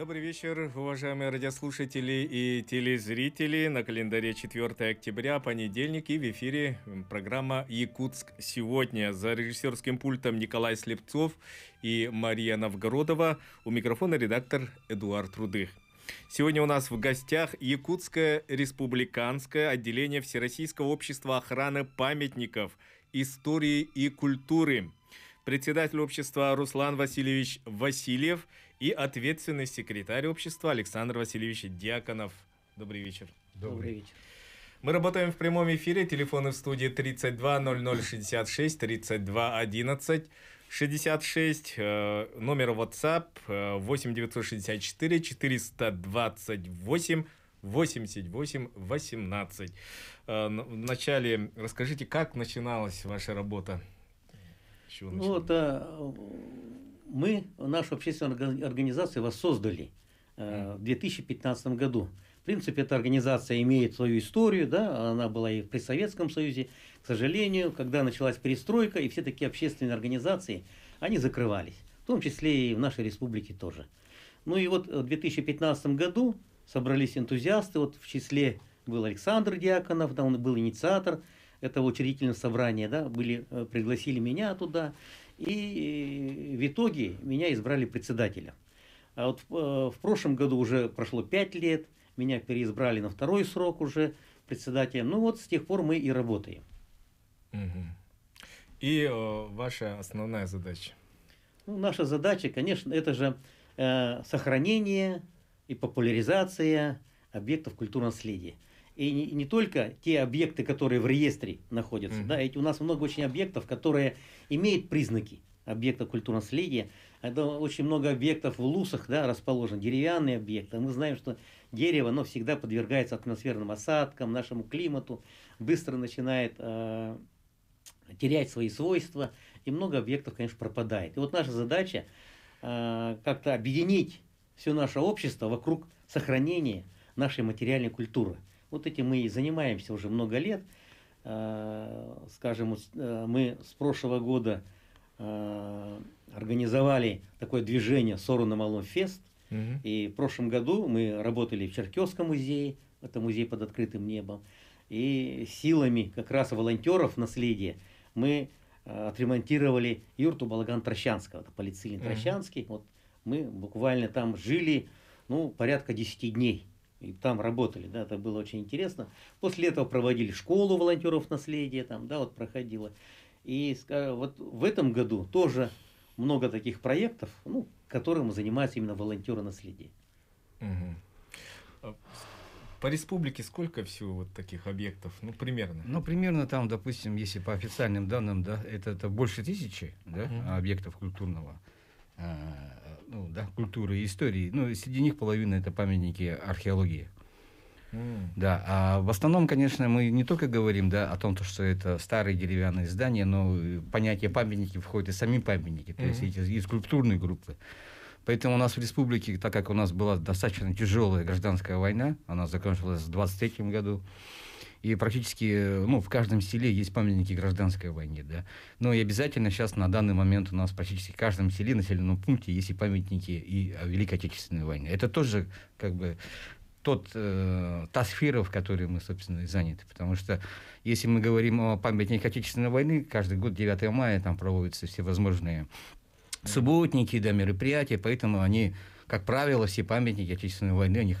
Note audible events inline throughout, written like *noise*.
Добрый вечер, уважаемые радиослушатели и телезрители. На календаре 4 октября, понедельник, и в эфире программа «Якутск сегодня». За режиссерским пультом Николай Слепцов и Мария Новгородова. У микрофона редактор Эдуард Рудых. Сегодня у нас в гостях Якутское республиканское отделение Всероссийского общества охраны памятников, истории и культуры. Председатель общества Руслан Васильевич Васильев – и ответственный секретарь общества Александр Васильевич Дьяконов. Добрый вечер. Добрый, вечер. Мы работаем в прямом эфире. Телефоны в студии 32 00 66 32 11 66. Номер WhatsApp 8 964 428 88 18. Вначале расскажите, как начиналась ваша работа? Ну, это мы нашу общественную организацию воссоздали э, в 2015 году. В принципе, эта организация имеет свою историю, да, она была и при Советском Союзе. К сожалению, когда началась перестройка, и все такие общественные организации, они закрывались, в том числе и в нашей республике тоже. Ну и вот э, в 2015 году собрались энтузиасты, вот в числе был Александр Диаконов, да, он был инициатор этого учредительного собрания, да, были, э, пригласили меня туда, и в итоге меня избрали председателя. А вот в, э, в прошлом году уже прошло 5 лет, меня переизбрали на второй срок уже председателя. Ну вот с тех пор мы и работаем. Угу. И о, э, ваша основная задача? Ну, наша задача, конечно, это же э, сохранение и популяризация объектов культурного наследия и не, не только те объекты, которые в реестре находятся, mm-hmm. да, ведь у нас много очень объектов, которые имеют признаки объекта культурного наследия. Это очень много объектов в лусах да, расположено, деревянные объекты. Мы знаем, что дерево оно всегда подвергается атмосферным осадкам, нашему климату, быстро начинает э, терять свои свойства, и много объектов, конечно, пропадает. И вот наша задача э, как-то объединить все наше общество вокруг сохранения нашей материальной культуры – вот этим мы и занимаемся уже много лет. Э, скажем, э, мы с прошлого года э, организовали такое движение «Сору на малом фест». Угу. И в прошлом году мы работали в Черкесском музее, это музей под открытым небом. И силами как раз волонтеров наследия мы отремонтировали юрту Балаган Трощанского, это полицейский угу. Трощанский. Вот мы буквально там жили ну, порядка 10 дней и там работали, да, это было очень интересно. После этого проводили школу волонтеров наследия, там, да, вот проходила. И вот в этом году тоже много таких проектов, ну, которым занимаются именно волонтеры наследия. Угу. По республике сколько всего вот таких объектов? Ну, примерно. Ну, примерно там, допустим, если по официальным данным, да, это, это больше тысячи да, угу. объектов культурного а, ну, да, культуры и истории. Ну, среди них половина это памятники археологии. Mm. Да, а в основном, конечно, мы не только говорим да, о том, что это старые деревянные здания, но понятие памятники входит и сами памятники, то mm-hmm. есть эти, и скульптурные группы. Поэтому у нас в республике, так как у нас была достаточно тяжелая гражданская война, она закончилась в 23 году, и практически э, ну, в каждом селе есть памятники гражданской войне. Да? Ну и обязательно сейчас на данный момент у нас практически в каждом селе, населенном пункте есть и памятники и э, Великой Отечественной войны. Это тоже как бы тот, э, та сфера, в которой мы, собственно, и заняты. Потому что если мы говорим о памятнике Отечественной войны, каждый год 9 мая там проводятся всевозможные субботники, да, мероприятия, поэтому они, как правило, все памятники Отечественной войны, они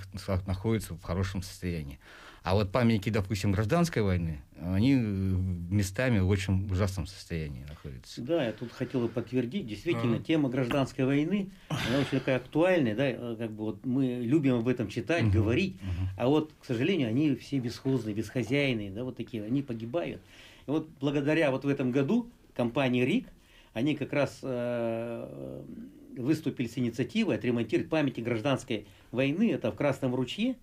находятся в хорошем состоянии. А вот памятники, допустим, гражданской войны, они э, местами в очень ужасном состоянии находятся. Да, я тут хотел подтвердить, действительно, а. тема гражданской войны, она очень такая актуальная, да, э, как бы вот мы любим об этом читать, угу. говорить, угу. а вот, к сожалению, они все бесхозные, бесхозяйные, да, вот такие, они погибают. И вот благодаря вот в этом году компании РИК, они как раз э, выступили с инициативой отремонтировать памяти гражданской войны, это в Красном ручье,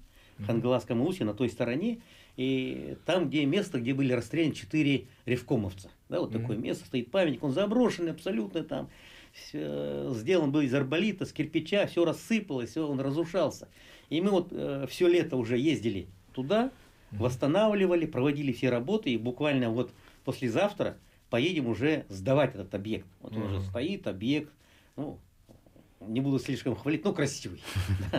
Хангаласском усе, на той стороне, и там, где место, где были расстреляны четыре ревкомовца. Да, вот такое место, стоит памятник, он заброшенный абсолютно там, все, сделан был из арболита с кирпича, все рассыпалось, все, он разрушался. И мы вот э, все лето уже ездили туда, восстанавливали, проводили все работы, и буквально вот послезавтра поедем уже сдавать этот объект. Вот он уже стоит, объект, ну, не буду слишком хвалить, но красивый.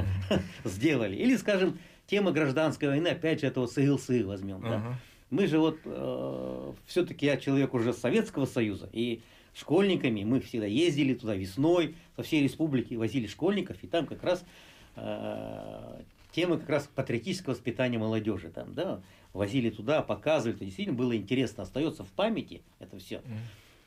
*laughs* Сделали. Или, скажем, Тема гражданской войны, опять же, этого СИЛ-СИЛ возьмем. Uh-huh. Да? Мы же вот, э, все-таки я человек уже Советского Союза, и школьниками мы всегда ездили туда весной, со всей республики возили школьников, и там как раз э, темы как раз патриотического воспитания молодежи там, да, возили туда, показывали, это действительно было интересно, остается в памяти это все.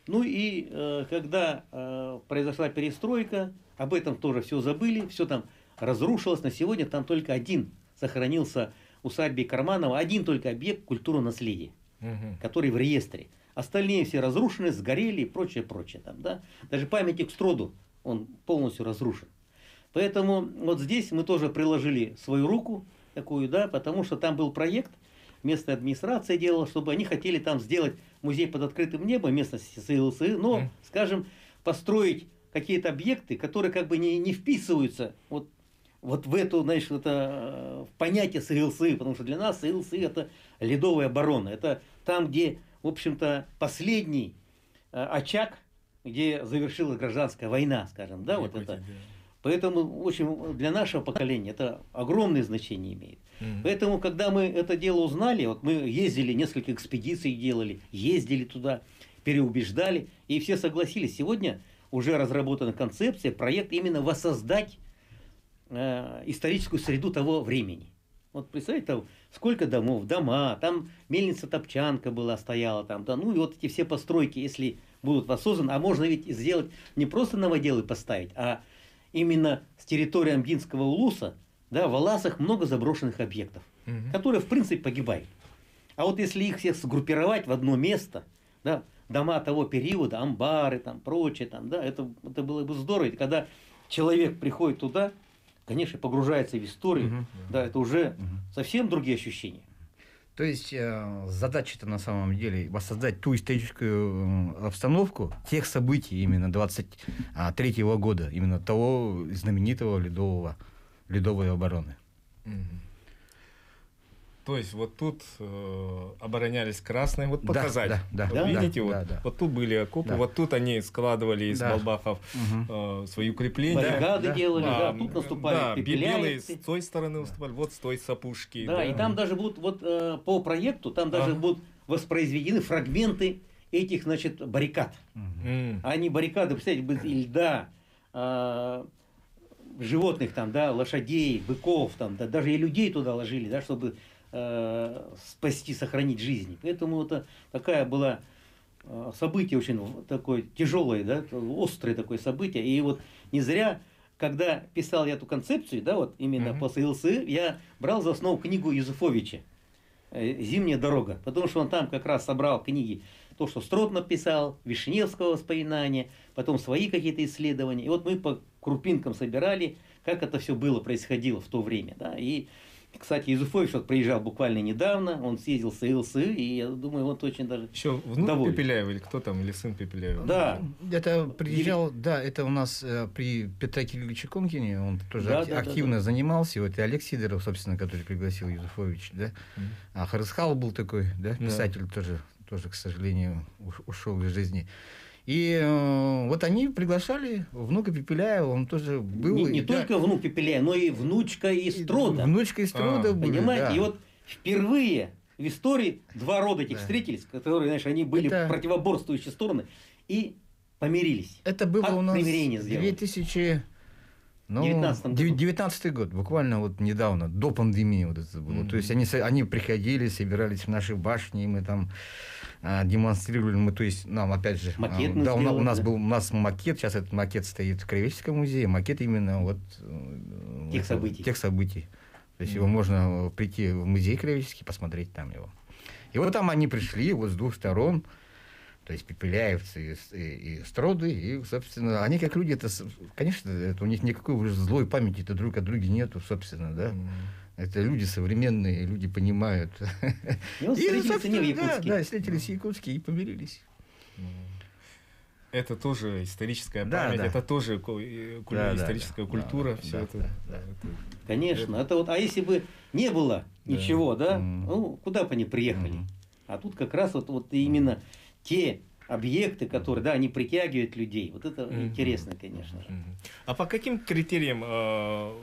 Ну и э, когда э, произошла перестройка, об этом тоже все забыли, все там разрушилось. На сегодня там только один сохранился усадьбе Карманова один только объект культурного наследия, угу. который в реестре. Остальные все разрушены, сгорели и прочее, прочее. Там, да? Даже памятник Строду, он полностью разрушен. Поэтому вот здесь мы тоже приложили свою руку такую, да, потому что там был проект, местная администрация делала, чтобы они хотели там сделать музей под открытым небом, местности СЛСИ, но, mm. скажем, построить какие-то объекты, которые как бы не, не вписываются вот вот в эту, значит, это понятие срилсы, потому что для нас срилсы – это ледовая оборона. Это там, где, в общем-то, последний э, очаг, где завершилась гражданская война, скажем, да, Якутия, вот это. Да. Поэтому, в общем, для нашего поколения это огромное значение имеет. Угу. Поэтому, когда мы это дело узнали, вот мы ездили, несколько экспедиций делали, ездили туда, переубеждали, и все согласились. Сегодня уже разработана концепция, проект именно воссоздать Э, историческую среду того времени. Вот представляете, там сколько домов, дома, там мельница Топчанка была, стояла там, да, ну и вот эти все постройки, если будут воссозданы, а можно ведь сделать не просто новоделы поставить, а именно с территории Амгинского улуса, да, в Аласах много заброшенных объектов, угу. которые, в принципе, погибают. А вот если их всех сгруппировать в одно место, да, дома того периода, амбары, там, прочее, там, да, это, это было бы здорово. когда человек приходит туда, конечно, погружается в историю, угу. да, это уже угу. совсем другие ощущения. То есть э, задача-то на самом деле воссоздать ту историческую э, обстановку тех событий именно 23 -го года, именно того знаменитого ледового, ледовой обороны. mm то есть вот тут э, оборонялись красные, вот показать. Да, да, да, видите, да, вот, да, да. вот тут были окопы, да. вот тут они складывали из да. балбахов угу. э, свои укрепления. Бригады да. делали, да, да, тут наступали да, белые с той стороны наступали, вот с той сапушки. Да, да. и там даже будут, вот э, по проекту, там даже а. будут воспроизведены фрагменты этих, значит, баррикад. Угу. Они баррикады, представляете, из льда, э, животных там, да, лошадей, быков там, да, даже и людей туда ложили, да, чтобы Э, спасти, сохранить жизни. Поэтому это такая была э, событие очень такое тяжелое, да, острое такое событие. И вот не зря, когда писал я эту концепцию, да, вот именно mm-hmm. после ЛСИ, я брал за основу книгу Юзефовича э, «Зимняя дорога», потому что он там как раз собрал книги, то, что Строт написал, Вишневского воспоминания, потом свои какие-то исследования. И вот мы по крупинкам собирали, как это все было, происходило в то время. Да, и кстати, из вот приезжал буквально недавно, он съездил с ИЛСы, и я думаю, вот очень даже Еще внук доволен. Пепеляева или кто там, или сын Пепеляева. Да. Это приезжал, Ели... да, это у нас э, при Петре Кирилловиче Конкине, он тоже да, ак- да, активно да, да. занимался, вот и Олег Сидоров, собственно, который пригласил Юзуфович, да, mm-hmm. а Харисхал был такой, да, писатель да. тоже, тоже, к сожалению, ушел из жизни. И э, вот они приглашали внука Пепеляева, он тоже был. Не, не да. только внук Пепеляева, но и внучка из труда. Внучка из труда а, Понимаете, да. и вот впервые в истории два рода этих да. встретились, которые, знаешь, они были Это... противоборствующие стороны, и помирились. Это было а у нас примирение сделано. 2000... Ну, 19 году. год, буквально вот недавно, до пандемии вот это было. Mm-hmm. То есть они, они приходили, собирались в нашей башне, и мы там а, демонстрировали мы, то есть нам опять же... А, макет э, да, сделали, у, нас да? был у нас макет, сейчас этот макет стоит в Кривеческом музее, макет именно вот... Э, тех событий. Тех событий. То есть mm его можно э, прийти в музей Кривеческий, посмотреть там его. И вот там они пришли, вот с двух сторон, то есть пепеляевцы и, и, и строды, и, собственно, они как люди, это, конечно, это, у них никакой уже злой памяти-то друг от друга нету, собственно, да. Mm-hmm. Это люди современные, люди понимают. Ну, и он встретился не в Якутске. Да, встретились в Якутске и помирились. Это тоже историческая память, да, это тоже куль... историческая культура, все это. Конечно, это... вот, а если бы не было ничего, да, ну куда бы они приехали? А тут как раз вот, вот именно те объекты, которые, да, они притягивают людей. Вот это интересно, конечно же. А по каким критериям э,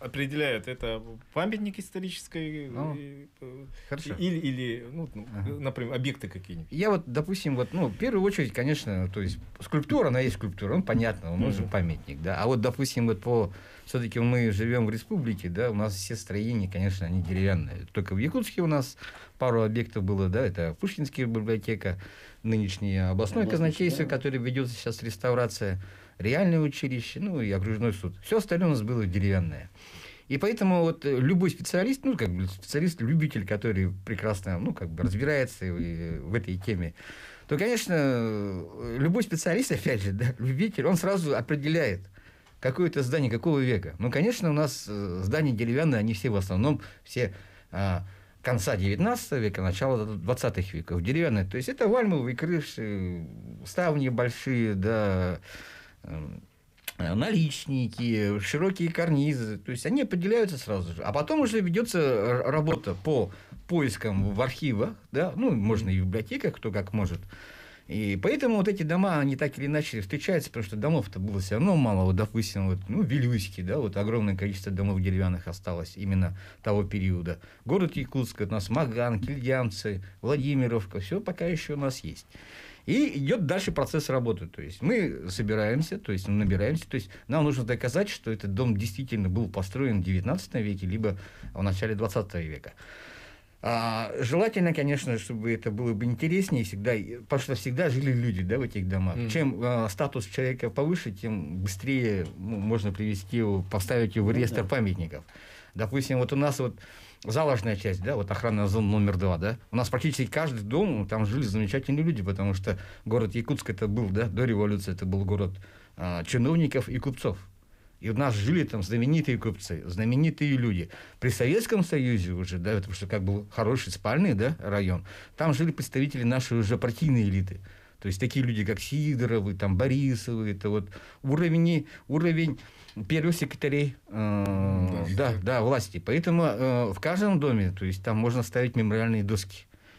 определяют, это памятник исторической э, ну, э, хорошо. или, или ну, ну, ага. например, объекты какие-нибудь. Я вот, допустим, вот, ну, в первую очередь, конечно, то есть скульптура, она есть скульптура, он ну, понятно, он нужен памятник, да. А вот, допустим, вот по, все-таки мы живем в республике, да, у нас все строения, конечно, они деревянные. Только в Якутске у нас пару объектов было, да, это Пушкинская библиотека, нынешняя областное казначейство, да. которое ведется сейчас реставрация реальное училище, ну и окружной суд. Все остальное у нас было деревянное. И поэтому вот э, любой специалист, ну, как бы специалист-любитель, который прекрасно, ну, как бы разбирается в этой теме, то, конечно, э, любой специалист, *laughs* опять же, да, любитель, он сразу определяет, какое это здание какого века. Ну, конечно, у нас э, здания деревянные, они все в основном, все а, конца 19 века, начала 20 веков, деревянные. То есть это вальмовые крыши, ставни большие, да, Эм, наличники, широкие карнизы. То есть они определяются сразу же. А потом уже ведется работа по поискам в архивах, да, ну, можно и в библиотеках, кто как может. И поэтому вот эти дома, они так или иначе встречаются, потому что домов-то было все равно мало. Вот, допустим, вот, ну, Вилюйске, да, вот огромное количество домов деревянных осталось именно того периода. Город Якутск, у нас Маган, Кильянцы, Владимировка, все пока еще у нас есть. И идет дальше процесс работы. То есть мы собираемся, то есть набираемся. То есть нам нужно доказать, что этот дом действительно был построен в 19 веке, либо в начале 20 века. А, желательно, конечно, чтобы это было бы интереснее всегда, потому что всегда жили люди да, в этих домах. Mm. Чем а, статус человека повыше, тем быстрее ну, можно привести его, поставить его в ну реестр mm. памятников. Допустим, вот у нас вот залажная часть, да, вот охранная зона номер два, да. У нас практически каждый дом, ну, там жили замечательные люди, потому что город Якутск это был, да, до революции это был город а, чиновников и купцов. И у нас жили там знаменитые купцы, знаменитые люди. При Советском Союзе уже, да, потому что как был хороший спальный да, район, там жили представители нашей уже партийной элиты – то есть такие люди, как Сидоровы, там, Борисовы, это вот уровень, уровень первых секретарей э, Да, да, власти. Поэтому э, в каждом доме, то есть там можно ставить мемориальные доски.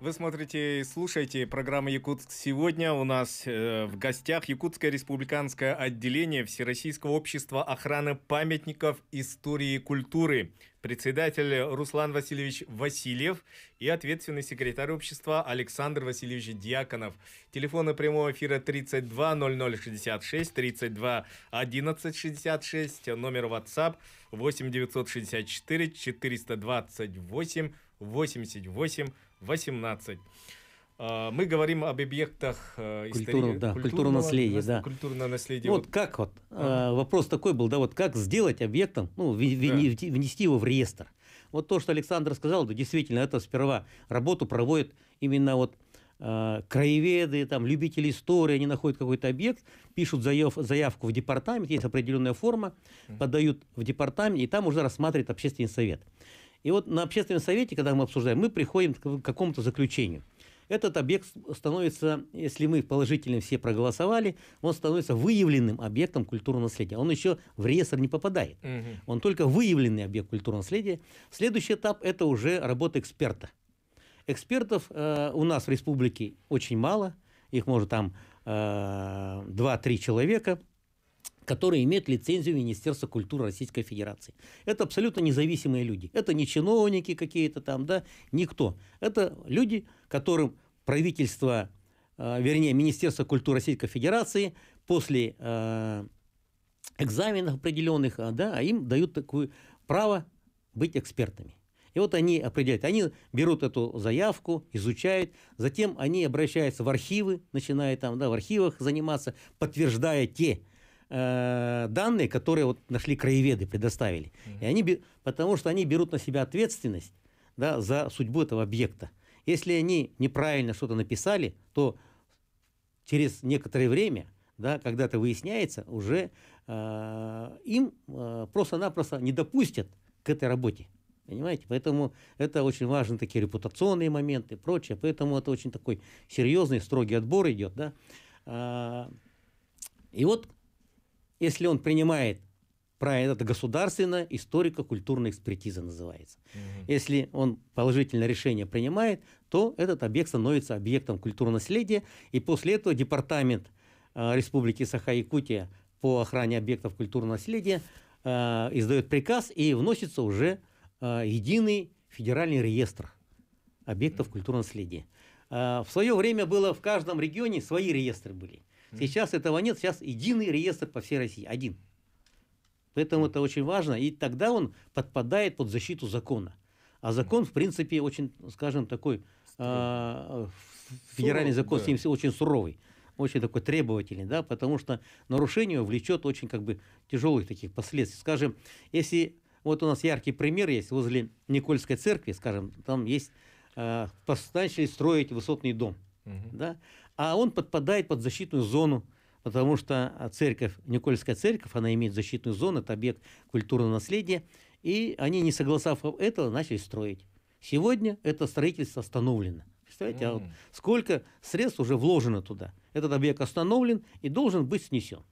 Вы смотрите и слушаете программу «Якутск сегодня». У нас э, в гостях Якутское республиканское отделение Всероссийского общества охраны памятников истории и культуры. Председатель Руслан Васильевич Васильев и ответственный секретарь общества Александр Васильевич Дьяконов. Телефоны прямого эфира 32 0066 32 11 66, номер WhatsApp 8 964 428 88 18. А, мы говорим об объектах э, культуры, да, культурного, наследия, да. Культурное наследие. Вот, вот как вот а. вопрос такой был, да, вот как сделать объектом, ну, в, да. внести его в реестр. Вот то, что Александр сказал, да, действительно, это сперва работу проводят именно вот э, краеведы, там, любители истории, они находят какой-то объект, пишут заяв, заявку в департамент, есть определенная форма, подают в департамент, и там уже рассматривает общественный совет. И вот на общественном совете, когда мы обсуждаем, мы приходим к какому-то заключению. Этот объект становится, если мы положительно все проголосовали, он становится выявленным объектом культурного наследия. Он еще в реестр не попадает. Угу. Он только выявленный объект культурного наследия. Следующий этап – это уже работа эксперта. Экспертов э, у нас в республике очень мало. Их может там э, 2-3 человека – которые имеют лицензию Министерства культуры Российской Федерации. Это абсолютно независимые люди. Это не чиновники какие-то там, да, никто. Это люди, которым правительство, э, вернее, Министерство культуры Российской Федерации после э, экзаменов определенных, а, да, а им дают такое право быть экспертами. И вот они определяют, они берут эту заявку, изучают, затем они обращаются в архивы, начинают там, да, в архивах заниматься, подтверждая те Э, данные, которые вот нашли краеведы, предоставили. mm И они, потому что они берут на себя ответственность да, за судьбу этого объекта. Если они неправильно что-то написали, то через некоторое время, да, когда это выясняется, уже э, им э, просто-напросто не допустят к этой работе. Понимаете? Поэтому это очень важны такие репутационные моменты и прочее. Поэтому это очень такой серьезный, строгий отбор идет. Да? А, и вот если он принимает про это государственная историко-культурная экспертиза называется. Угу. Если он положительное решение принимает, то этот объект становится объектом культурного наследия, и после этого департамент э, Республики Саха-Якутия по охране объектов культурного наследия э, издает приказ и вносится уже э, единый федеральный реестр объектов культурного наследия. Э, в свое время было в каждом регионе свои реестры были. Сейчас этого нет, сейчас единый реестр по всей России, один. Поэтому это очень важно, и тогда он подпадает под защиту закона. А закон, в принципе, очень, скажем, такой, а, федеральный закон да. 70 очень суровый очень такой требовательный, да, потому что нарушение влечет очень как бы тяжелых таких последствий. Скажем, если вот у нас яркий пример есть возле Никольской церкви, скажем, там есть э, а, постарались строить высотный дом, угу. да, а он подпадает под защитную зону, потому что а, церковь, Никольская церковь, она имеет защитную зону, это объект культурного наследия, и они, не согласовав этого, начали строить. Сегодня это строительство остановлено. Представляете, mm. а вот сколько средств уже вложено туда. Этот объект остановлен и должен быть снесен.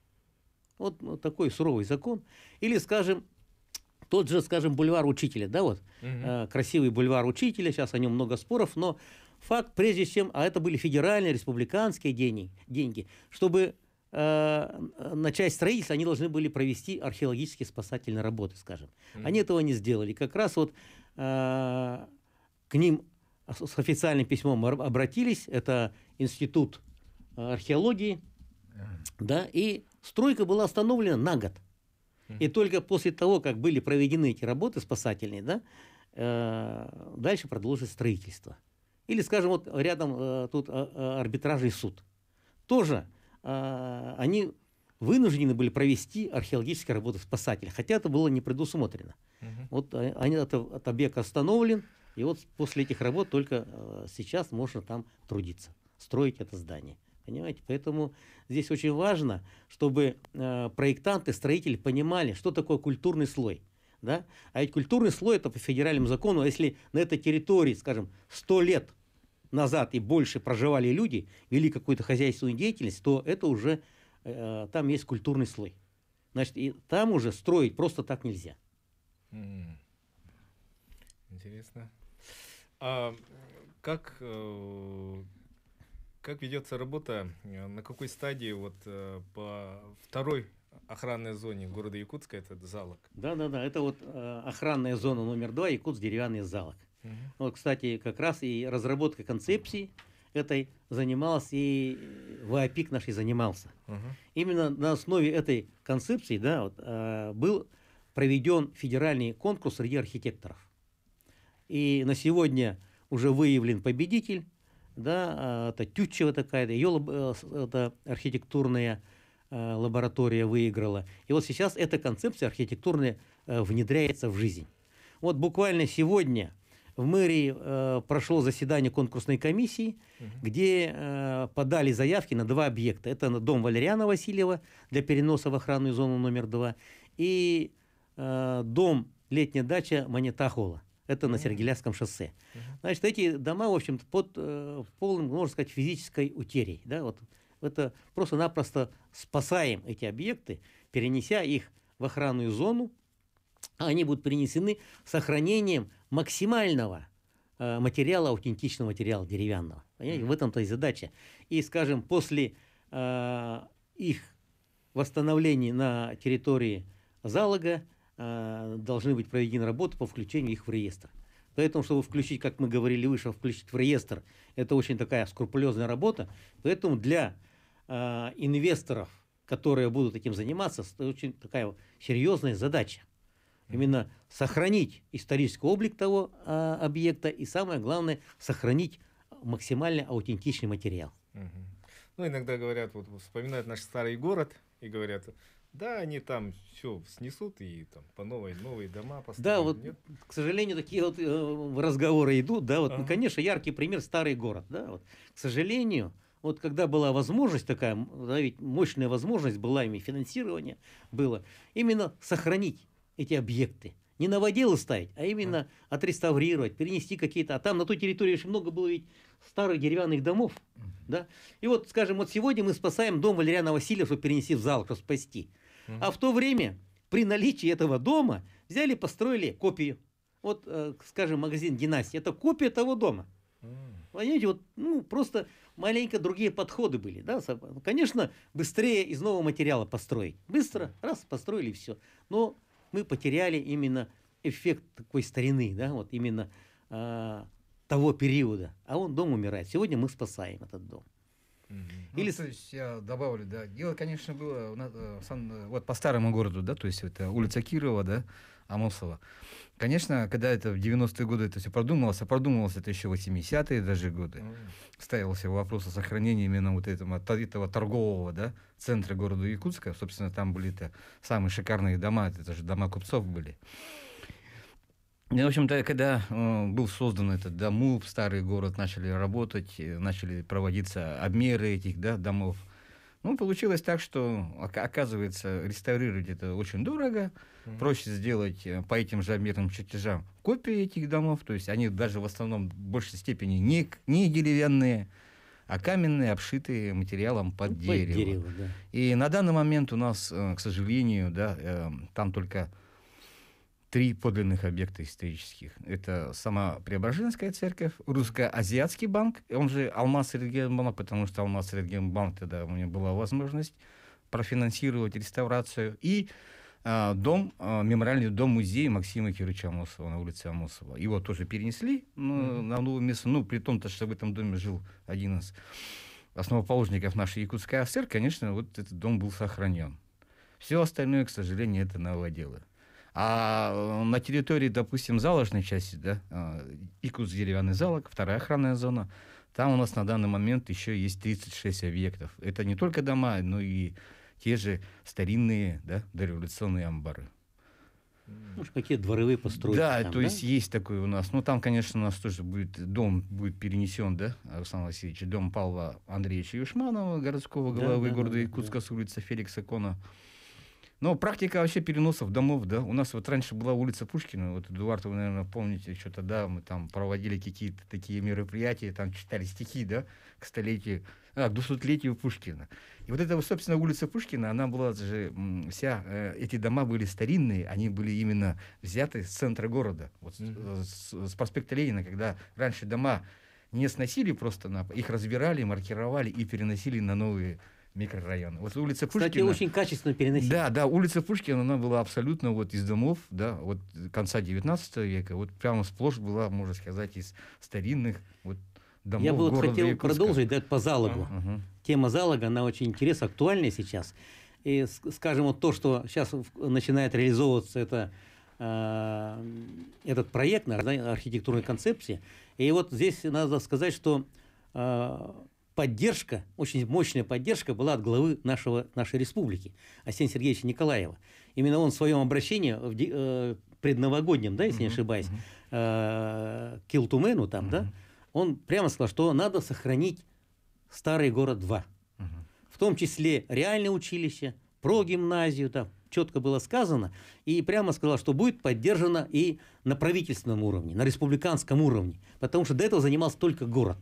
Вот, вот такой суровый закон. Или, скажем, тот же, скажем, бульвар учителя, да, вот, Mm-hmm. э, красивый бульвар учителя, сейчас о нем много споров, но факт, прежде чем, а это были федеральные, республиканские деньги, деньги чтобы э, начать строительство, они должны были провести археологические спасательные работы, скажем. Mm-hmm. Они этого не сделали. Как раз вот э, к ним с официальным письмом обратились. Это институт э, археологии. Mm-hmm. Да, и стройка была остановлена на год. И только после того, как были проведены эти работы спасательные, да, э, дальше продолжилось строительство. Или, скажем, вот рядом э, тут э, э, арбитражный суд. Тоже э, они вынуждены были провести археологические работы спасателя, хотя это было не предусмотрено. Угу. Вот э, они, это, этот объект остановлен, и вот после этих работ только э, сейчас можно там трудиться, строить это здание. Понимаете? Поэтому здесь очень важно, чтобы э, проектанты, строители понимали, что такое культурный слой. Да? А ведь культурный слой это по федеральному закону, а если на этой территории, скажем, 100 лет назад и больше проживали люди, вели какую-то хозяйственную деятельность, то это уже э, там есть культурный слой. Значит, и там уже строить просто так нельзя. Интересно. А как, э, как ведется работа, э, на какой стадии вот э, по второй охранной зоне города Якутска, этот Залог? Да-да-да, это вот охранная зона номер два, Якутск, деревянный Залог. Угу. Вот, кстати, как раз и разработка концепции этой занималась и ВАПИК наш и занимался. Угу. Именно на основе этой концепции да, вот, э, был проведен федеральный конкурс среди архитекторов. И на сегодня уже выявлен победитель, да, а, это Тютчева такая, ее э, это архитектурная э, лаборатория выиграла. И вот сейчас эта концепция архитектурная э, внедряется в жизнь. Вот буквально сегодня – в мэрии э, прошло заседание конкурсной комиссии, угу. где э, подали заявки на два объекта. Это дом Валериана Васильева для переноса в охранную зону номер два и э, дом летняя дача Манитахола. Это на Сергеляском шоссе. Значит, эти дома, в общем-то, под э, полным, можно сказать, физической утерей. Да? Вот, это просто-напросто спасаем эти объекты, перенеся их в охранную зону. Они будут перенесены сохранением максимального э, материала, аутентичного материала деревянного. Понимаете, в этом-то и задача. И, скажем, после э, их восстановления на территории залога э, должны быть проведены работы по включению их в реестр. Поэтому, чтобы включить, как мы говорили выше, включить в реестр, это очень такая скрупулезная работа. Поэтому для э, инвесторов, которые будут этим заниматься, это очень такая серьезная задача. Именно сохранить исторический облик того а, объекта и, самое главное, сохранить максимально аутентичный материал. Ну, иногда говорят, вот вспоминают наш старый город и говорят, да, они там все снесут и там по новой новые дома поставят. Да, вот, Нет? к сожалению, такие вот э, разговоры идут, да, вот, ага. ну, конечно, яркий пример старый город, да, вот, к сожалению, вот когда была возможность такая, да, ведь мощная возможность была, ими финансирование было, именно сохранить эти объекты. Не на воде ставить, а именно отреставрировать, перенести какие-то. А там на той территории очень много было ведь старых деревянных домов. Да? И вот, скажем, вот сегодня мы спасаем дом Валериана Васильева, чтобы перенести в зал, чтобы спасти. А в то время при наличии этого дома взяли, построили копию. Вот, э, скажем, магазин «Династия» – это копия того дома. Понимаете, вот, ну, просто маленько другие подходы были. Да? Конечно, быстрее из нового материала построить. Быстро, раз, построили, все. Но мы потеряли именно эффект такой старины, да, вот именно э, того периода. А он дом умирает. Сегодня мы спасаем этот дом. Угу. Или... Ну, то есть я добавлю, да, дело, конечно, было у нас, э, вот по старому городу, да, то есть это улица Кирова, да, Амосова. Конечно, когда это в 90-е годы это все продумывалось, а продумывалось это еще 80-е даже годы, mm. ставился вопрос о сохранении именно вот этого, этого торгового да, центра города Якутска. Собственно, там были-то самые шикарные дома, это же дома купцов были. И, в общем-то, когда э, был создан этот домов, старый город, начали работать, э, начали проводиться обмеры этих да, домов – ну, получилось так, что, оказывается, реставрировать это очень дорого. Mm-hmm. Проще сделать э, по этим же обмерным чертежам копии этих домов. То есть они даже в основном в большей степени не, не деревянные, а каменные, обшитые материалом под ну, дерево. Под дерево да. И на данный момент у нас, э, к сожалению, да, эм, там только три подлинных объекта исторических. Это сама Преображенская церковь, Русско-Азиатский банк, он же Алмаз Регенбанк, потому что Алмаз Регенбанк тогда у меня была возможность профинансировать реставрацию, и э, дом, э, мемориальный дом-музей Максима Кирича Амосова на улице Амосова. Его тоже перенесли ну, mm-hmm. на новое место, ну, при том, -то, что в этом доме жил один из основоположников нашей якутской АСР, конечно, вот этот дом был сохранен. Все остальное, к сожалению, это новодело. дело. А э, на территории, допустим, залажной части, да, а, Икус деревянный залог, вторая охранная зона, там у нас на данный момент еще есть 36 объектов. Это не только дома, но и те же старинные, да, дореволюционные амбары. Ну, какие дворовые постройки. Да, там, то да? есть есть такой у нас. Ну, там, конечно, у нас тоже будет дом будет перенесен, да, Руслан Васильевич, дом Павла Андреевича Юшманова, городского главы да, да, города да, Иркутска да. с улицы Феликса Кона. Но практика вообще переносов домов, да. У нас вот раньше была улица Пушкина, вот Эдуард, вы, наверное, помните, что тогда мы там проводили какие-то такие мероприятия, там читали стихи, да, к столетию, а, к двухсотлетию Пушкина. И вот эта, собственно, улица Пушкина, она была же вся, э, эти дома были старинные, они были именно взяты с центра города, вот mm-hmm. с, с проспекта Ленина, когда раньше дома не сносили просто, на, их разбирали, маркировали и переносили на новые микрорайон. Вот улица Пушкина... Кстати, очень качественно переносили. Да, да, улица Пушкина, она была абсолютно вот из домов, да, вот конца 19 века, вот прямо сплошь была, можно сказать, из старинных вот домов Я бы вот хотел Якутска. продолжить да, по залогу. А, угу. Тема залога, она очень интересна, актуальна сейчас. И, скажем, вот то, что сейчас начинает реализовываться, это а, этот проект на архитектурной концепции. И вот здесь надо сказать, что а, поддержка, очень мощная поддержка была от главы нашего, нашей республики, Арсения Сергеевича Николаева. Именно он в своем обращении, в, э, предновогоднем, да, если не ошибаюсь, э, Килтумену там, да, он прямо сказал, что надо сохранить старый город-2. В том числе реальное училище, прогимназию, там, четко было сказано, и прямо сказал, что будет поддержано и на правительственном уровне, на республиканском уровне, потому что до этого занимался только город.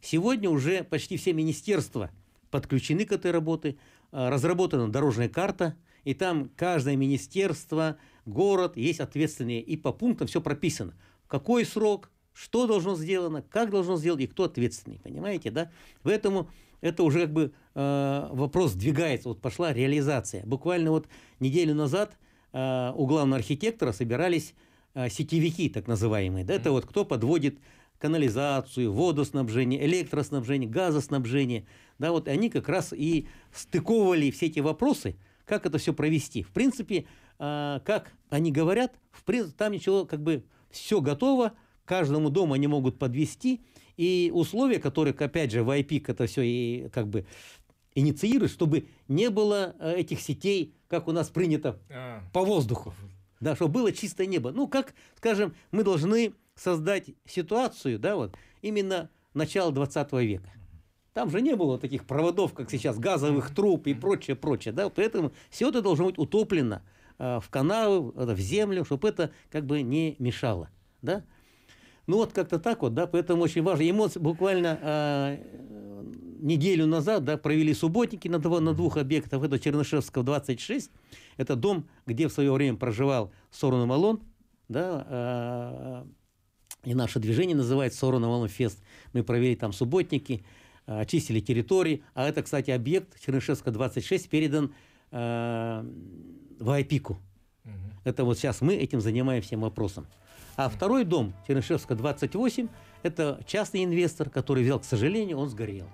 Сегодня уже почти все министерства подключены к этой работе, а, разработана дорожная карта, и там каждое министерство, город, есть ответственные, и по пунктам все прописано. какой срок, что должно сделано, как должно сделать и кто ответственный, понимаете, да? Поэтому это уже как бы э, вопрос двигается, вот пошла реализация. Буквально вот неделю назад э, у главного архитектора собирались э, сетевики, так называемые, да, это вот кто подводит канализацию, водоснабжение, электроснабжение, газоснабжение. Да, вот они как раз и стыковывали все эти вопросы, как это все провести. В принципе, а, как они говорят, в принципе, там ничего, как бы все готово, каждому дому они могут подвести, и условия, которые, опять же, в IPIC это все и как бы инициируют, чтобы не было э, этих сетей, как у нас принято, а. по воздуху. Да, чтобы было чистое небо. Ну, как, скажем, мы должны создать ситуацию, да, вот, именно начала 20 века. Там же не было таких проводов, как сейчас, газовых труб и прочее, прочее, да, поэтому все это должно быть утоплено э, в канавы, э, в землю, чтобы это как бы не мешало, да. Ну вот как-то так вот, да, поэтому очень важно. И мы буквально э, неделю назад, да, провели субботники на, два, на двух объектах. Это Чернышевского 26, это дом, где в свое время проживал Сорун Малон, да, э, и наше движение называется «Сору на волну фест». Мы провели там субботники, э, очистили территории. А это, кстати, объект Чернышевска 26 передан э, в Айпику. Угу. Это вот сейчас мы этим занимаемся вопросом. А второй дом Чернышевска 28 – это частный инвестор, который взял, к сожалению, он сгорел.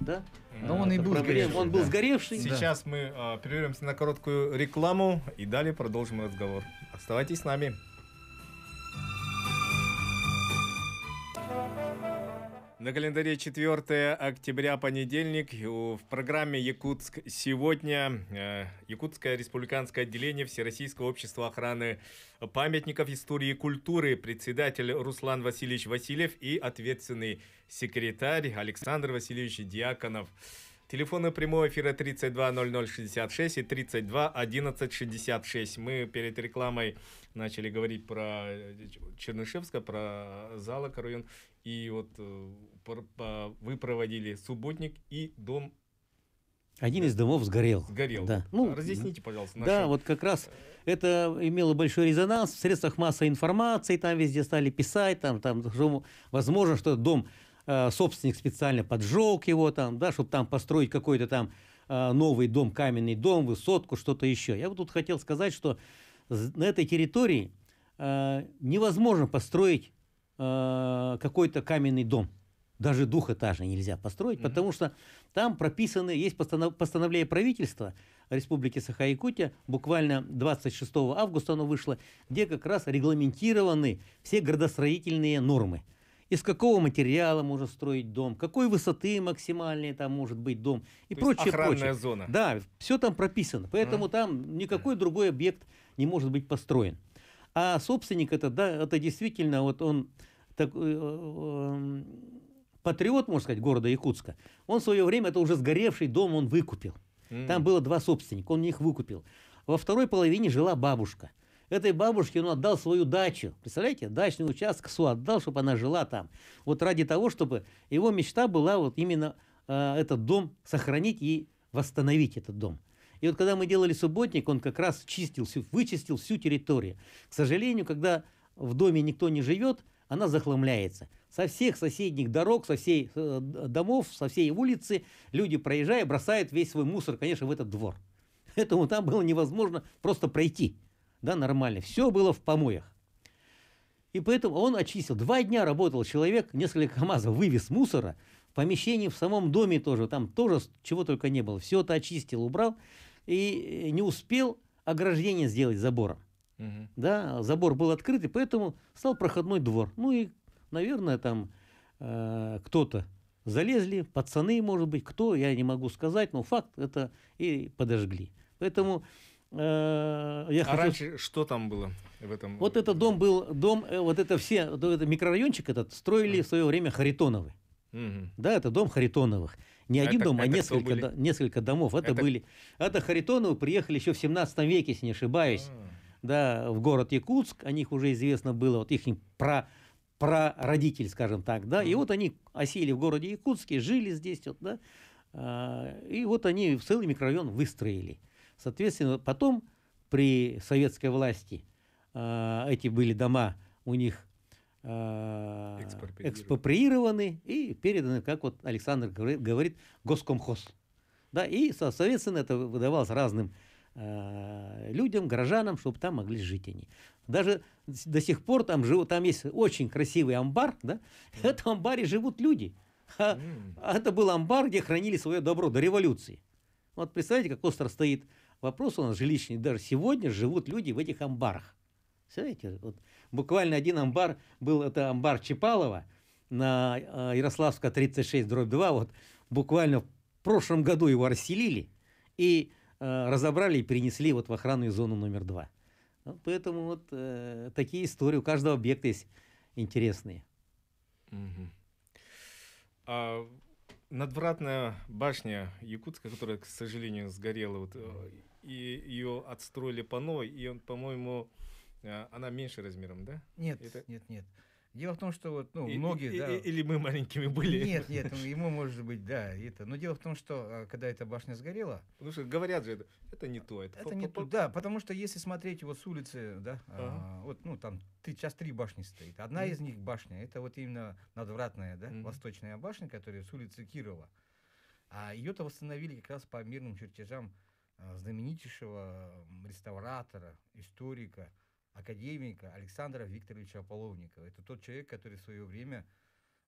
Да? Но ну, он и был сгоревший. Он да. был сгоревший. Сейчас да. мы э, перервемся на короткую рекламу и далее продолжим разговор. Оставайтесь с нами. На календаре 4 октября, понедельник. В программе «Якутск сегодня» э, Якутское республиканское отделение Всероссийского общества охраны памятников истории и культуры, председатель Руслан Васильевич Васильев и ответственный секретарь Александр Васильевич Диаконов. Телефоны прямого эфира 320066 и 321166. Мы перед рекламой начали говорить про Чернышевска, про Залок район. И вот э, вы проводили субботник и дом один из домов сгорел. Сгорел. Да. Ну, ну Разъясните, пожалуйста. Наши... Да, вот как раз это имело большой резонанс в средствах массовой информации, там везде стали писать, там, там, что, возможно, что дом э, собственник специально поджег его, там, да, чтобы там построить какой-то там э, новый дом, каменный дом, высотку, что-то еще. Я вот тут хотел сказать, что на этой территории э, невозможно построить э, какой-то каменный дом. Даже двухэтажный нельзя построить, mm-hmm. потому что там прописаны, есть постанов, постановление правительства Республики Саха-Якутия, буквально 26 августа оно вышло, где как раз регламентированы все градостроительные нормы из какого материала можно строить дом, какой высоты максимальный там может быть дом и То прочее. охранная прочее. зона. Да, все там прописано, поэтому mm. А. там никакой mm. А. другой объект не может быть построен. А собственник это, да, это действительно вот он так, э, э, э, патриот, можно сказать, города Якутска, он в свое время, это уже сгоревший дом, он выкупил. Mm. Там было два собственника, он их выкупил. Во второй половине жила бабушка. Этой бабушке он отдал свою дачу. Представляете, дачный участок СУ отдал, чтобы она жила там. Вот ради того, чтобы его мечта была вот именно э, этот дом сохранить и восстановить этот дом. И вот когда мы делали субботник, он как раз чистил всю, вычистил всю территорию. К сожалению, когда в доме никто не живет, она захламляется. Со всех соседних дорог, со всей э, домов, со всей улицы люди, проезжая, бросают весь свой мусор, конечно, в этот двор. *laughs* Поэтому там было невозможно просто пройти. Да, нормально. Все было в помоях. И поэтому он очистил. Два дня работал человек, несколько КАМАЗов вывез мусора. В помещении в самом доме тоже, там тоже чего только не было. Все это очистил, убрал. И э, не успел ограждение сделать забором. Угу. Да, забор был открыт, и поэтому стал проходной двор. Ну и, наверное, там э, кто-то залезли, пацаны, может быть, кто, я не могу сказать, но факт это и подожгли. Поэтому э, я а хочу... раньше что там было в этом? Вот это дом был, дом, э, вот это все, вот это микрорайончик этот строили в свое время Харитоновы. Угу. Да, это дом Харитоновых. Не а один это, дом, а несколько, несколько домов. Это, это были. Это Харитоновы приехали еще в 17 веке, если не ошибаюсь. А-а-а да, в город Якутск, о них уже известно было, вот их про прародитель, скажем так, да, и вот они осели в городе Якутске, жили здесь, вот, да, а, и вот они целый микрорайон выстроили. Соответственно, потом при советской власти а, эти были дома у них а, экспроприированы и переданы, как вот Александр говорит, говорит госкомхоз. Да, и, соответственно, это выдавалось разным Э, людям, горожанам, чтобы там могли жить они. Даже до сих пор там живут, там есть очень красивый амбар, да? *laughs* В этом амбаре живут люди. А, а это был амбар, где хранили свое добро до революции. Вот представляете, как остро стоит вопрос у нас жилищный. Даже сегодня живут люди в этих амбарах. Представляете, вот буквально один амбар был, это амбар Чепалова на э, Ярославска 36 дробь 2. Вот буквально в прошлом году его расселили. И Э, разобрали и перенесли вот в охранную зону номер два. Ну, поэтому вот э, такие истории у каждого объекта есть интересные. Угу. А надвратная башня Якутска, которая, к сожалению, сгорела, вот, э, и ее отстроили по новой, и, по-моему, э, она меньше размером, да? Нет, Это... нет, нет. Дело в том, что вот, ну, и, многие, и, да... Или мы маленькими были. Нет, нет, ну, ему может быть, да, это. Но дело в том, что а, когда эта башня сгорела... Потому что говорят же, это, это не то. Это, это не то, да, потому что если смотреть вот с улицы, да, а, ага. а, вот, ну, там, ты, сейчас три башни стоит. Одна из них башня, это вот именно надвратная, да, восточная башня, которая с улицы Кирова. А ее-то восстановили как раз по мирным чертежам а, знаменитейшего реставратора, историка, академика Александра Викторовича Половникова. Это тот человек, который в свое время,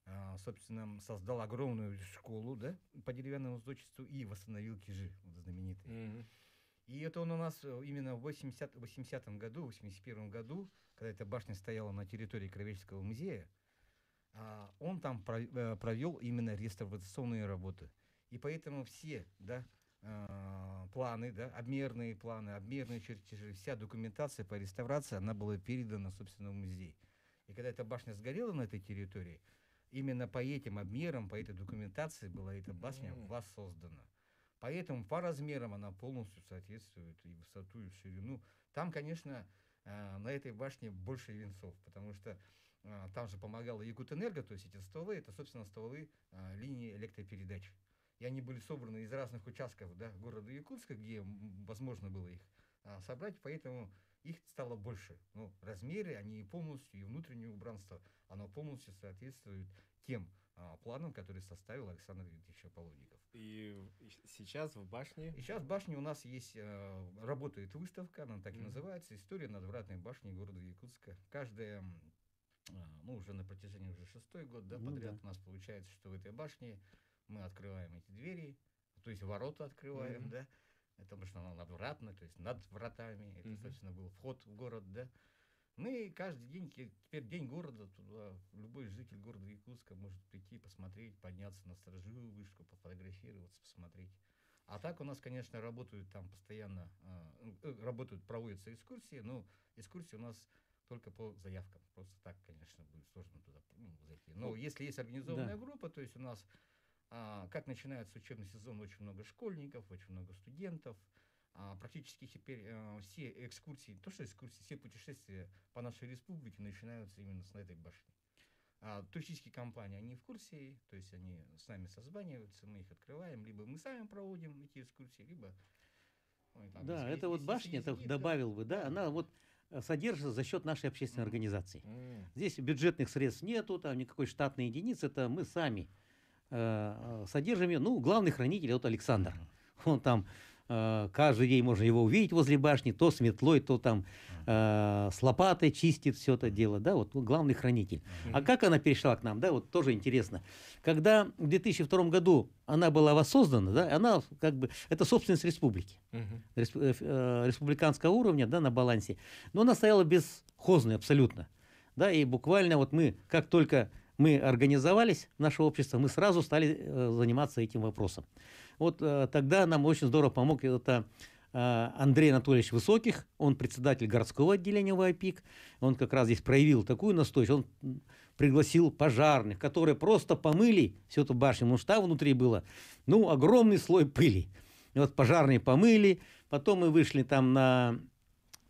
а, собственно, создал огромную школу да, по деревянному зодчеству и восстановил кижи, вот знаменитые. Mm-hmm. И это он у нас э, именно в 80, 80 году, в 81 году, когда эта башня стояла на территории Кровеческого музея, а, он там э, провел именно реставрационные работы. И поэтому все да, Э, планы, да, обмерные планы, обмерные чертежи, вся документация по реставрации, она была передана, собственно, в музей. И когда эта башня сгорела на этой территории, именно по этим обмерам, по этой документации была эта башня воссоздана. Поэтому по размерам она полностью соответствует и высоту, и ширину. Там, конечно, э, на этой башне больше венцов, потому что э, там же помогала Якутэнерго, то есть эти стволы, это, собственно, стволы э, линии электропередач и они были собраны из разных участков да, города Якутска, где возможно было их а, собрать, поэтому их стало больше. Ну, размеры, они и полностью, и внутреннее убранство, оно полностью соответствует тем а, планам, которые составил Александр Юрьевич Половников. И сейчас в башне? И сейчас в башне у нас есть, а, работает выставка, она так и mm-hmm. называется, «История надвратной башни города Якутска». Каждая а, ну, уже на протяжении уже шестой год, да, ну, подряд да. у нас получается, что в этой башне мы открываем эти двери, ну, то есть ворота открываем, mm-hmm. да, потому что она обратно, то есть над вратами, это, mm-hmm. собственно, был вход в город, да. Мы ну каждый день, теперь день города, туда любой житель города Якутска может прийти, посмотреть, подняться на сторожевую вышку, пофотографироваться, посмотреть. А так у нас, конечно, работают там постоянно, а, ну, э, работают, проводятся экскурсии, но экскурсии у нас только по заявкам. Просто так, конечно, будет сложно туда ну, зайти. Но ну, если есть организованная да. группа, то есть у нас а, как начинается учебный сезон, очень много школьников, очень много студентов. А, практически теперь а, все экскурсии, то что экскурсии, все путешествия по нашей республике начинаются именно с этой башни. А туристические компании, они в курсе, то есть они с нами созваниваются, мы их открываем, либо мы сами проводим эти экскурсии, либо... Ой, да, это вот башня, это добавил да. вы, да, она вот э, содержится за счет нашей общественной организации. Здесь бюджетных средств нету, там никакой штатной единицы, это мы сами э, содержим ее. Ну, главный хранитель вот Александр. Он там э, каждый день можно его увидеть возле башни, то с метлой, то там э, с лопатой чистит все это дело, да, вот ну, главный хранитель. А как она перешла к нам, да, вот тоже интересно. Когда в 2002 году она была воссоздана, да, она как бы, это собственность республики, э, э, республиканского уровня, да, на балансе, но она стояла бесхозной абсолютно, да, и буквально вот мы, как только мы организовались, наше общество, мы сразу стали э, заниматься этим вопросом. Вот э, тогда нам очень здорово помог это э, Андрей Анатольевич Высоких, он председатель городского отделения ВАПИК, он как раз здесь проявил такую настойчивость, он пригласил пожарных, которые просто помыли всю эту башню, потому что внутри было, ну, огромный слой пыли. И вот пожарные помыли, потом мы вышли там на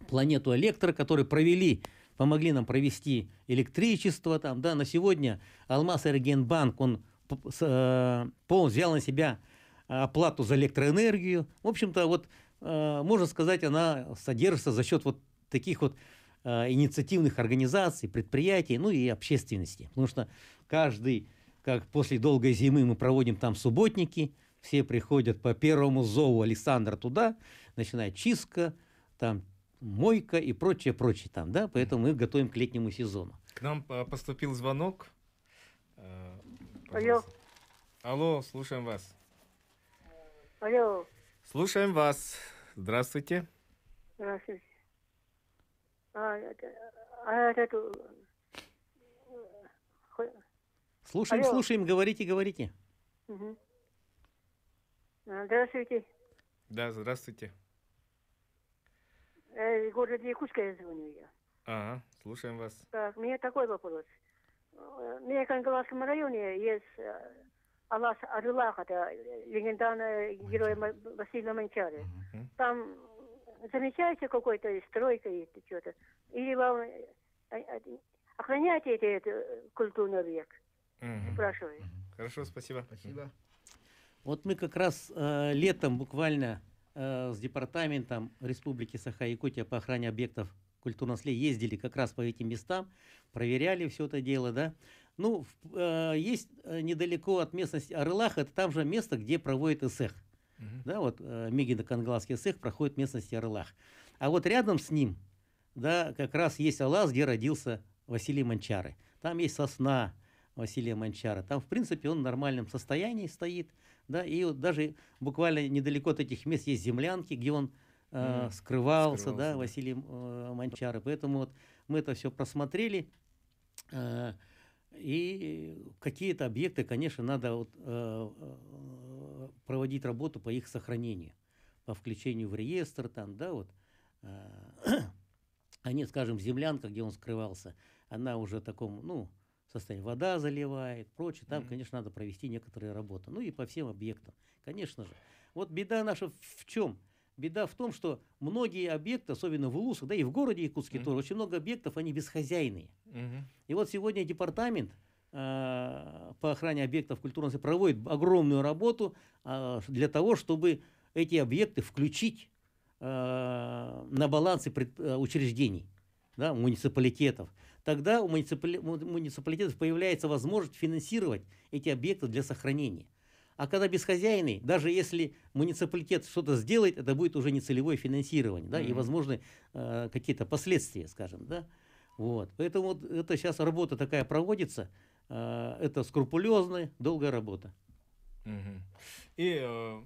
планету Электро, которые провели помогли нам провести электричество там, да, на сегодня Алмаз Эргенбанк, он э, полностью взял на себя э, оплату за электроэнергию. В общем-то, вот, э, можно сказать, она содержится за счет вот таких вот э, инициативных организаций, предприятий, ну и общественности. Потому что каждый, как после долгой зимы мы проводим там субботники, все приходят по первому зову Александра туда, начинает чистка, там мойка и прочее, прочее там, да, поэтому мы готовим к летнему сезону. К нам э, поступил звонок. Э, Алло. Алло, слушаем вас. Алло. Слушаем вас. Здравствуйте. Здравствуйте. А, а, э, Слушаем, Алло. слушаем, говорите, говорите. Угу. Здравствуйте. Да, здравствуйте. Э, из Якутска я звоню я. Ага, слушаем вас. Так, у меня такой вопрос. У э, меня в Кангаласском районе есть э, Алас Арылах, это э, легендарный герой Василия Манчары. uh Там замечаете какой-то стройка и что-то? Или вам охраняете этот это культурный век? uh Спрашиваю. Хорошо, спасибо. Спасибо. Вот мы как раз э, летом буквально Э, с департаментом Республики Саха-Якутия по охране объектов культурного наследия ездили как раз по этим местам, проверяли все это дело, да. Ну, э, есть э, недалеко от местности Орлах, это там же место, где проводит эсэх. Угу. Да, вот э, Мегино-Кангалский эсэх проходит в местности Орлах. А вот рядом с ним, да, как раз есть Алас, где родился Василий Манчары. Там есть сосна, Василия Манчара. Там, в принципе, он в нормальном состоянии стоит, да, и вот даже буквально недалеко от этих мест есть землянки, где он э, скрывался, скрывался, да, Василий э, Манчара. Поэтому вот мы это все просмотрели, э, и какие-то объекты, конечно, надо вот, э, э, проводить работу по их сохранению, по включению в реестр, там, да, вот. Э, а *clears throat* скажем, землянка, где он скрывался, она уже в таком, ну, состоянии. Вода заливает, прочее. Там, конечно, надо провести некоторые работы. Ну и по всем объектам, конечно же. Вот беда наша в чем? Беда в том, что многие объекты, особенно в Улусах, да и в городе Якутске mm-hmm. тоже, очень много объектов, они бесхозяйные. Mm-hmm. И вот сегодня департамент э, по охране объектов культурного наследия проводит огромную работу э, для того, чтобы эти объекты включить э, на балансы пред, э, учреждений, да, муниципалитетов тогда у муниципалитетов появляется возможность финансировать эти объекты для сохранения. А когда безхозяйный, даже если муниципалитет что-то сделает, это будет уже нецелевое финансирование, да, mm-hmm. и возможны э, какие-то последствия, скажем, да. Вот. Поэтому вот это сейчас работа такая проводится. Э, это скрупулезная, долгая работа. Mm-hmm. И э,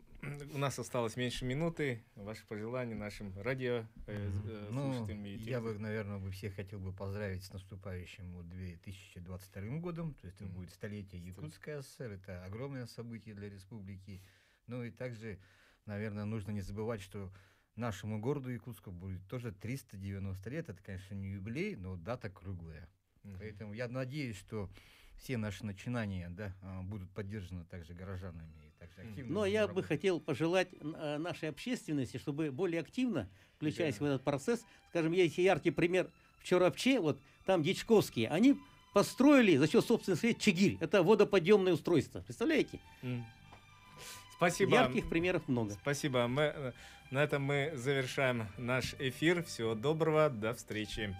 у нас осталось меньше минуты. Ваши пожелания нашим радиослушателям. Э, э, ну, я бы, наверное, бы всех хотел бы поздравить с наступающим 2022 годом. То есть это будет столетие Якутской ССР. Это огромное событие для республики. Ну и также, наверное, нужно не забывать, что нашему городу Якутску будет тоже 390 лет. Это, конечно, не юбилей, но дата круглая. Поэтому я надеюсь, что все наши начинания да, а, будут поддержаны также горожанами но я работать. бы хотел пожелать э, нашей общественности, чтобы более активно, включаясь да. в этот процесс, скажем, есть яркий пример в Чоропче, вот там Дичковские, они построили за счет собственных средств чигирь. Это водоподъемное устройство. Представляете? Спасибо. Ярких примеров много. Спасибо. Мы, э, на этом мы завершаем наш эфир. Всего доброго. До встречи.